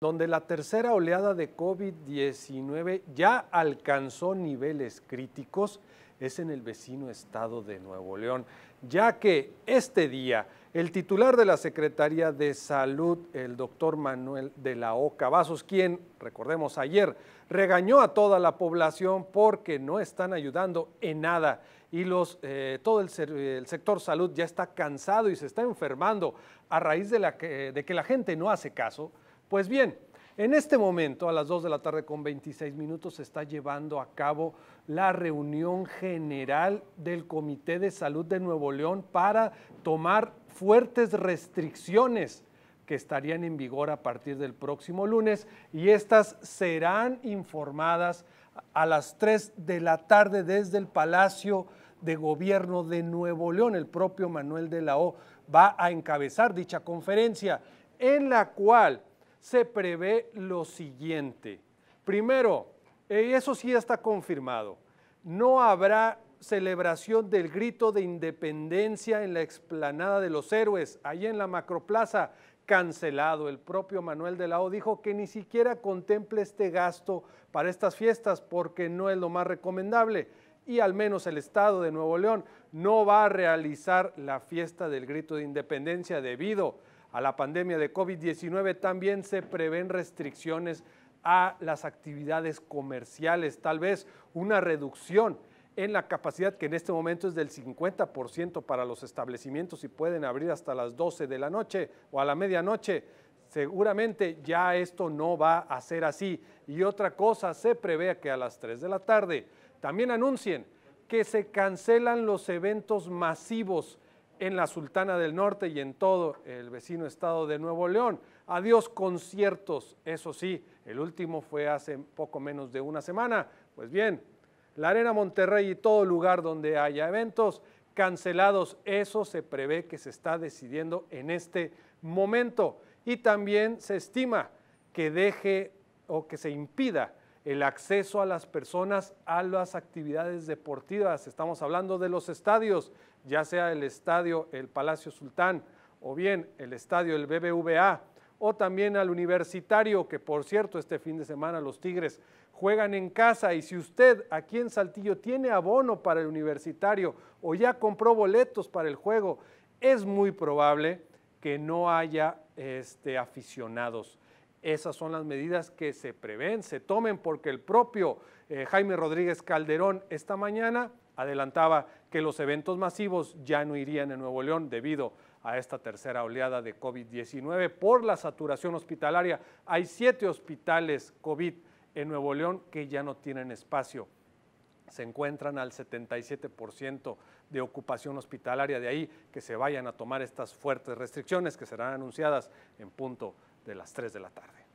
donde la tercera oleada de COVID-19 ya alcanzó niveles críticos, es en el vecino estado de Nuevo León, ya que este día el titular de la Secretaría de Salud, el doctor Manuel de la Oca, Vasos, quien, recordemos ayer, regañó a toda la población porque no están ayudando en nada y los, eh, todo el, sector salud ya está cansado y se está enfermando a raíz de, de que la gente no hace caso pues bien, en este momento, a las 2 de la tarde con 26 minutos, se está llevando a cabo la reunión general del Comité de Salud de Nuevo León para tomar fuertes restricciones que estarían en vigor a partir del próximo lunes y estas serán informadas a las 3 de la tarde desde el Palacio de Gobierno de Nuevo León. El propio Manuel de la O va a encabezar dicha conferencia en la cual se prevé lo siguiente. Primero, eh, eso sí está confirmado, no habrá celebración del grito de independencia en la explanada de los héroes, ahí en la macroplaza, cancelado. El propio Manuel de la O dijo que ni siquiera contemple este gasto para estas fiestas porque no es lo más recomendable y al menos el Estado de Nuevo León no va a realizar la fiesta del grito de independencia debido a la pandemia de COVID-19, también se prevén restricciones a las actividades comerciales, tal vez una reducción en la capacidad que en este momento es del 50% para los establecimientos y pueden abrir hasta las 12 de la noche o a la medianoche. Seguramente ya esto no va a ser así. Y otra cosa, se prevé que a las 3 de la tarde también anuncien que se cancelan los eventos masivos en la Sultana del Norte y en todo el vecino estado de Nuevo León. Adiós conciertos, eso sí, el último fue hace poco menos de una semana. Pues bien, la Arena Monterrey y todo lugar donde haya eventos cancelados, eso se prevé que se está decidiendo en este momento. Y también se estima que deje o que se impida el acceso a las personas a las actividades deportivas. Estamos hablando de los estadios, ya sea el estadio el Palacio Sultán o bien el estadio el BBVA o también al universitario, que por cierto este fin de semana los Tigres juegan en casa y si usted aquí en Saltillo tiene abono para el universitario o ya compró boletos para el juego, es muy probable que no haya este, aficionados. Esas son las medidas que se prevén, se tomen, porque el propio eh, Jaime Rodríguez Calderón esta mañana adelantaba que los eventos masivos ya no irían en Nuevo León debido a esta tercera oleada de COVID-19 por la saturación hospitalaria. Hay siete hospitales COVID en Nuevo León que ya no tienen espacio se encuentran al 77% de ocupación hospitalaria, de ahí que se vayan a tomar estas fuertes restricciones que serán anunciadas en punto de las 3 de la tarde.